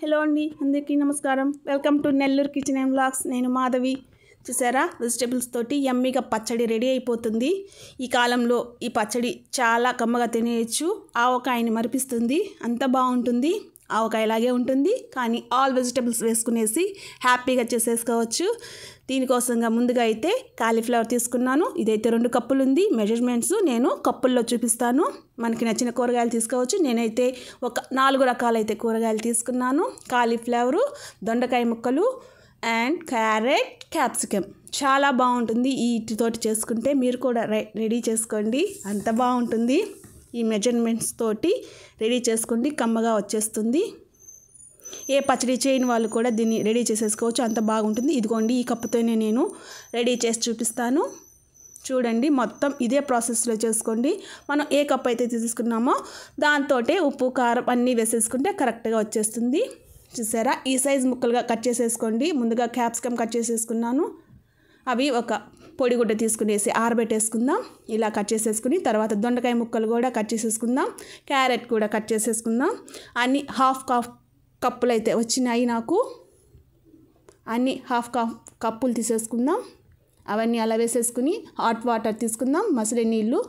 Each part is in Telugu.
హలో అండి అందరికీ నమస్కారం welcome to Nellore kitchen and blogs నేను మాధవి చూసారా వెజిటేబుల్స్ తోటి ఎమ్మిగా పచ్చడి రెడీ అయిపోతుంది ఈ కాలంలో ఈ పచ్చడి చాలా కమ్మగా తినేయచ్చు ఆవకాయని మరిపిస్తుంది అంత బాగుంటుంది ఆవకాయ ఇలాగే ఉంటుంది కానీ ఆల్ వెజిటేబుల్స్ వేసుకునేసి హ్యాపీగా చేసేసుకోవచ్చు దీనికోసంగా ముందుగా అయితే కాలీఫ్లవర్ తీసుకున్నాను ఇదైతే రెండు కప్పులు ఉంది మెజర్మెంట్స్ నేను కప్పుల్లో చూపిస్తాను మనకి నచ్చిన కూరగాయలు తీసుకోవచ్చు నేనైతే ఒక నాలుగు రకాలైతే కూరగాయలు తీసుకున్నాను కాలీఫ్లవరు దొండకాయ ముక్కలు అండ్ క్యారెట్ క్యాప్సికమ్ చాలా బాగుంటుంది ఈ ఇటుతోటి చేసుకుంటే మీరు కూడా రెడీ చేసుకోండి అంత బాగుంటుంది ఈ మెజర్మెంట్స్ తోటి రెడీ చేసుకోండి కమ్మగా వచ్చేస్తుంది ఏ పచ్చడి చేయని వాళ్ళు కూడా దీన్ని రెడీ చేసేసుకోవచ్చు అంత బాగుంటుంది ఇదిగోండి ఈ కప్పుతోనే నేను రెడీ చేసి చూపిస్తాను చూడండి మొత్తం ఇదే ప్రాసెస్లో చేసుకోండి మనం ఏ కప్ అయితే తీసుకున్నామో దాంతో ఉప్పు కారం అన్నీ వేసేసుకుంటే కరెక్ట్గా వచ్చేస్తుంది చూసారా ఈ సైజ్ ముక్కలుగా కట్ చేసేసుకోండి ముందుగా క్యాప్సికమ్ కట్ చేసేసుకున్నాను అవి ఒక పొడిగుడ్డ తీసుకునేసి ఆరబెట్టేసుకుందాం ఇలా కట్ చేసేసుకుని తర్వాత దొండకాయ ముక్కలు కూడా కట్ చేసేసుకుందాం క్యారెట్ కూడా కట్ చేసేసుకుందాం అన్ని హాఫ్ కాఫ్ కప్పులు అయితే వచ్చినాయి నాకు అన్ని హాఫ్ కాఫ్ కప్పులు తీసేసుకుందాం అవన్నీ అలా వేసేసుకుని హాట్ వాటర్ తీసుకుందాం మసలి నీళ్ళు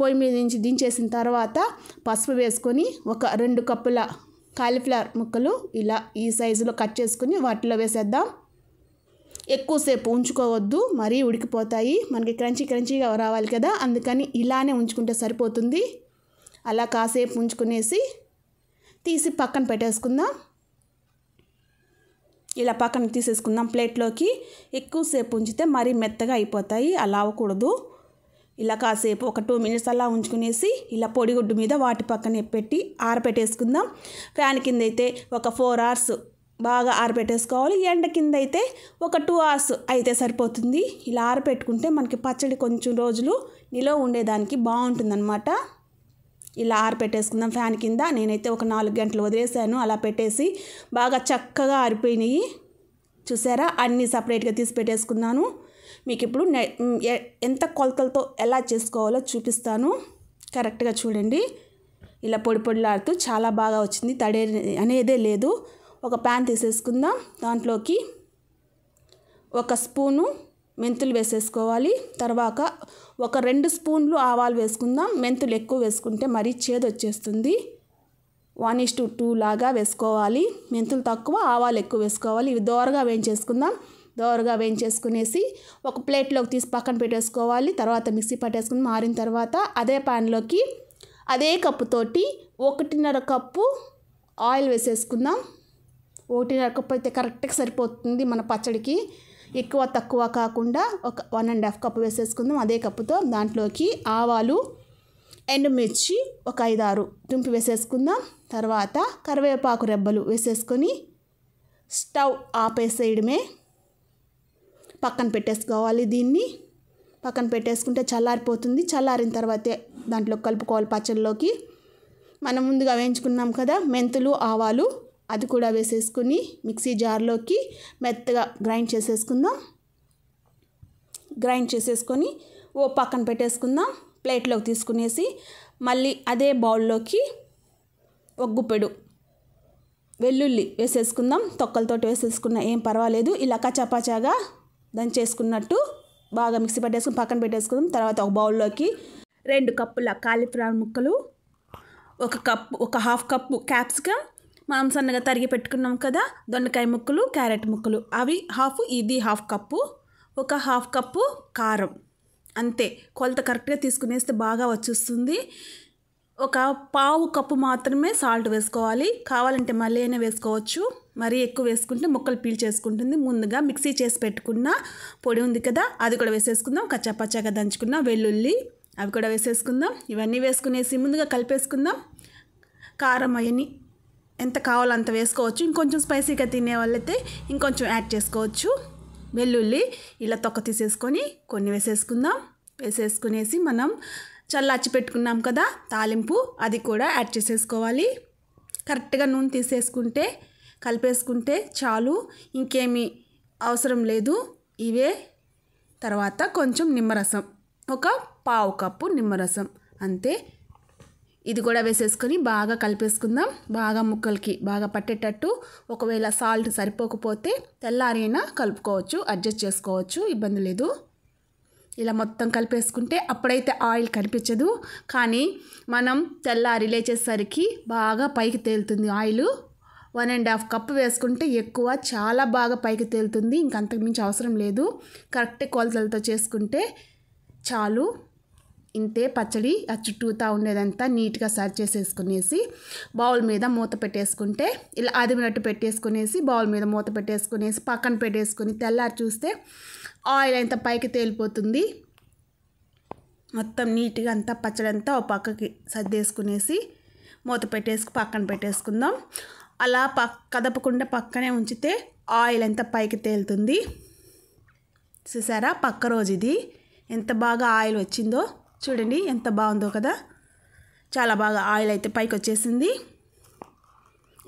పొయ్యి మీద నుంచి దించేసిన తర్వాత పసుపు వేసుకొని ఒక రెండు కప్పుల కాలీఫ్లవర్ ముక్కలు ఇలా ఈ సైజులో కట్ చేసుకుని వాటిలో వేసేద్దాం ఎక్కువసేపు ఉంచుకోవద్దు మరీ ఉడికిపోతాయి మనకి క్రంచీ క్రంచీగా రావాలి కదా అందుకని ఇలానే ఉంచుకుంటే సరిపోతుంది అలా కాసేపు ఉంచుకునేసి తీసి పక్కన పెట్టేసుకుందాం ఇలా పక్కన తీసేసుకుందాం ప్లేట్లోకి ఎక్కువసేపు ఉంచితే మరీ మెత్తగా అయిపోతాయి అలా అవ్వకూడదు ఇలా కాసేపు ఒక టూ మినిట్స్ అలా ఉంచుకునేసి ఇలా పొడిగుడ్డు మీద వాటి పక్కన పెట్టి ఆరపెట్టేసుకుందాం ఫ్యాన్ కింద అయితే ఒక ఫోర్ అవర్స్ బాగా ఆరబెట్టేసుకోవాలి ఎండ కింద అయితే ఒక టూ అవర్స్ అయితే సరిపోతుంది ఇలా ఆరబెట్టుకుంటే మనకి పచ్చడి కొంచెం రోజులు నిలో ఉండేదానికి బాగుంటుందన్నమాట ఇలా ఆరబెట్టేసుకుందాం ఫ్యాన్ కింద నేనైతే ఒక నాలుగు గంటలు వదిలేసాను అలా పెట్టేసి బాగా చక్కగా ఆరిపోయినాయి చూసారా అన్నీ సపరేట్గా తీసి పెట్టేసుకున్నాను మీకు ఇప్పుడు ఎంత కొలతలతో ఎలా చేసుకోవాలో చూపిస్తాను కరెక్ట్గా చూడండి ఇలా పొడి పొడిలాడుతూ చాలా బాగా వచ్చింది తడే అనేదే లేదు ఒక ప్యాన్ తీసేసుకుందాం దాంట్లోకి ఒక స్పూను మెంతులు వేసేసుకోవాలి తర్వాత ఒక రెండు స్పూన్లు ఆవాలు వేసుకుందాం మెంతులు ఎక్కువ వేసుకుంటే మరీ చేదు వచ్చేస్తుంది వన్ ఇస్ టూ లాగా వేసుకోవాలి మెంతులు తక్కువ ఆవాలు ఎక్కువ వేసుకోవాలి ఇవి దోరగా వేయించేసుకుందాం దోరగా వేయించేసుకునేసి ఒక ప్లేట్లోకి తీసి పక్కన పెట్టేసుకోవాలి తర్వాత మిక్సీ పట్టేసుకుని మారిన తర్వాత అదే ప్యాన్లోకి అదే కప్పుతోటి ఒకటిన్నర కప్పు ఆయిల్ వేసేసుకుందాం ఒకటిన్నర కప్పు అయితే కరెక్ట్గా సరిపోతుంది మన పచ్చడికి ఎక్కువ తక్కువ కాకుండా ఒక వన్ అండ్ హాఫ్ కప్పు వేసేసుకుందాం అదే కప్పుతో దాంట్లోకి ఆవాలు ఎండుమిర్చి ఒక ఐదారు తుంపి వేసేసుకుందాం తర్వాత కరివేపాకు రెబ్బలు వేసేసుకొని స్టవ్ ఆపేసేయడమే పక్కన పెట్టేసుకోవాలి దీన్ని పక్కన పెట్టేసుకుంటే చల్లారిపోతుంది చల్లారిన తర్వాతే దాంట్లో కలుపుకోవాలి పచ్చళ్ళలోకి మనం ముందుగా వేయించుకున్నాం కదా మెంతులు ఆవాలు అది కూడా వేసేసుకుని మిక్సీ జార్లోకి మెత్తగా గ్రైండ్ చేసేసుకుందాం గ్రైండ్ చేసేసుకొని ఓ పక్కన పెట్టేసుకుందాం ప్లేట్లోకి తీసుకునేసి మళ్ళీ అదే బౌల్లోకి ఒక గుప్పెడు వెల్లుల్లి వేసేసుకుందాం తొక్కలతోటి వేసేసుకున్న ఏం పర్వాలేదు ఇలా కచాపచాగా చేసుకున్నట్టు బాగా మిక్సీ పట్టేసుకుని పక్కన పెట్టేసుకుందాం తర్వాత ఒక బౌల్లోకి రెండు కప్పుల కాలిఫ్లవర్ ముక్కలు ఒక కప్పు ఒక హాఫ్ కప్పు క్యాప్సికమ్ మనం సన్నగా తరిగి పెట్టుకున్నాం కదా దొండకాయ ముక్కలు క్యారెట్ ముక్కలు అవి హాఫ్ ఇది హాఫ్ కప్పు ఒక హాఫ్ కప్పు కారం అంతే కొలత కరెక్ట్గా తీసుకునేస్తే బాగా వచ్చేస్తుంది ఒక పావు కప్పు మాత్రమే సాల్ట్ వేసుకోవాలి కావాలంటే మళ్ళీ అయినా వేసుకోవచ్చు మరీ ఎక్కువ వేసుకుంటే ముక్కలు పీల్చేసుకుంటుంది ముందుగా మిక్సీ చేసి పెట్టుకున్న పొడి ఉంది కదా అది కూడా వేసేసుకుందాం కచ్చాపచ్చాగా దంచుకున్న వెల్లుల్లి అవి కూడా వేసేసుకుందాం ఇవన్నీ వేసుకునేసి ముందుగా కలిపేసుకుందాం కారం అవన్నీ ఎంత కావాలో అంత వేసుకోవచ్చు ఇంకొంచెం స్పైసీగా తినే వాళ్ళైతే ఇంకొంచెం యాడ్ చేసుకోవచ్చు వెల్లుల్లి ఇలా తొక్క తీసేసుకొని కొన్ని వేసేసుకుందాం వేసేసుకునేసి మనం చల్లార్చి పెట్టుకున్నాం కదా తాలింపు అది కూడా యాడ్ చేసేసుకోవాలి కరెక్ట్గా నూనె తీసేసుకుంటే కలిపేసుకుంటే చాలు ఇంకేమీ అవసరం లేదు ఇవే తర్వాత కొంచెం నిమ్మరసం ఒక పావు కప్పు నిమ్మరసం అంతే ఇది కూడా వేసేసుకొని బాగా కలిపేసుకుందాం బాగా ముక్కలకి బాగా పట్టేటట్టు ఒకవేళ సాల్ట్ సరిపోకపోతే తెల్లారైనా కలుపుకోవచ్చు అడ్జస్ట్ చేసుకోవచ్చు ఇబ్బంది లేదు ఇలా మొత్తం కలిపేసుకుంటే అప్పుడైతే ఆయిల్ కనిపించదు కానీ మనం తెల్లారి లేచేసరికి బాగా పైకి తేలుతుంది oil one and half cup వేసుకుంటే ఎక్కువ చాలా బాగా పైకి తేలుతుంది ఇంకంతకుమించి అవసరం లేదు కరెక్ట్ కొలతలతో చేసుకుంటే చాలు ఇంతే పచ్చడి ఆ చుట్టూతా ఉండేదంతా నీట్గా సర్వ్ చేసేసుకునేసి బౌల్ మీద మూత పెట్టేసుకుంటే ఇలా అదిమినట్టు పెట్టేసుకునేసి బౌల్ మీద మూత పెట్టేసుకునేసి పక్కన పెట్టేసుకుని తెల్లారి చూస్తే ఆయిల్ అంత పైకి తేలిపోతుంది మొత్తం నీట్గా అంతా పచ్చడి అంతా ఒక పక్కకి సర్దేసుకునేసి మూత పెట్టేసుకు పక్కన పెట్టేసుకుందాం అలా పక్ కదపకుండా పక్కనే ఉంచితే ఆయిల్ అంతా పైకి తేలుతుంది చూసారా పక్క రోజు ఇది ఎంత బాగా ఆయిల్ వచ్చిందో చూడండి ఎంత బాగుందో కదా చాలా బాగా ఆయిల్ అయితే పైకి వచ్చేసింది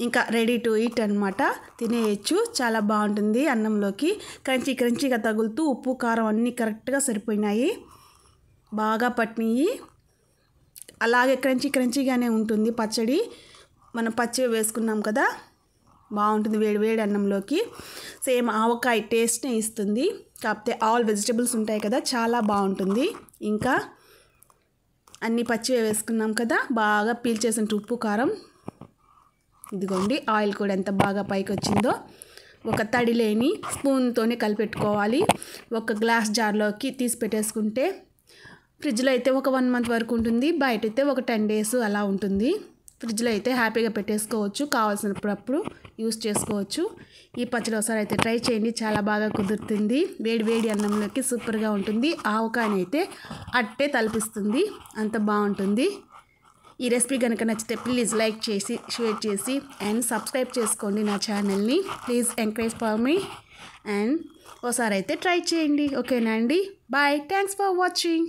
ఇంకా రెడీ టు ఈట్ అనమాట తినేయచ్చు చాలా బాగుంటుంది అన్నంలోకి క్రంచీ క్రంచీగా తగులుతూ ఉప్పు కారం అన్నీ కరెక్ట్గా సరిపోయినాయి బాగా పట్టినాయి అలాగే క్రంచీ క్రంచీగానే ఉంటుంది పచ్చడి మనం పచ్చి వేసుకున్నాం కదా బాగుంటుంది వేడి వేడి అన్నంలోకి సేమ్ ఆవకాయ టేస్ట్నే ఇస్తుంది కాకపోతే ఆల్ వెజిటబుల్స్ ఉంటాయి కదా చాలా బాగుంటుంది ఇంకా అన్ని పచ్చివే వేసుకున్నాం కదా బాగా పీల్చేసిన ఉప్పు కారం ఇదిగోండి ఆయిల్ కూడా ఎంత బాగా పైకి వచ్చిందో ఒక తడి లేని స్పూన్తోనే కలిపెట్టుకోవాలి ఒక గ్లాస్ జార్లోకి తీసి పెట్టేసుకుంటే ఫ్రిడ్జ్లో అయితే ఒక వన్ మంత్ వరకు ఉంటుంది బయట అయితే ఒక టెన్ డేస్ అలా ఉంటుంది ఫ్రిడ్జ్లో అయితే హ్యాపీగా పెట్టేసుకోవచ్చు కావాల్సినప్పుడప్పుడు యూస్ చేసుకోవచ్చు ఈ పచ్చడి ఒకసారి అయితే ట్రై చేయండి చాలా బాగా కుదురుతుంది వేడి వేడి అన్నంలోకి సూపర్గా ఉంటుంది ఆవకాయని అయితే అట్టే తలపిస్తుంది అంత బాగుంటుంది ఈ రెసిపీ కనుక నచ్చితే ప్లీజ్ లైక్ చేసి షేర్ చేసి అండ్ సబ్స్క్రైబ్ చేసుకోండి నా ఛానల్ని please encourage for me and ఒకసారి అయితే ట్రై చేయండి ఓకేనా అండి బాయ్ థ్యాంక్స్ ఫర్ వాచింగ్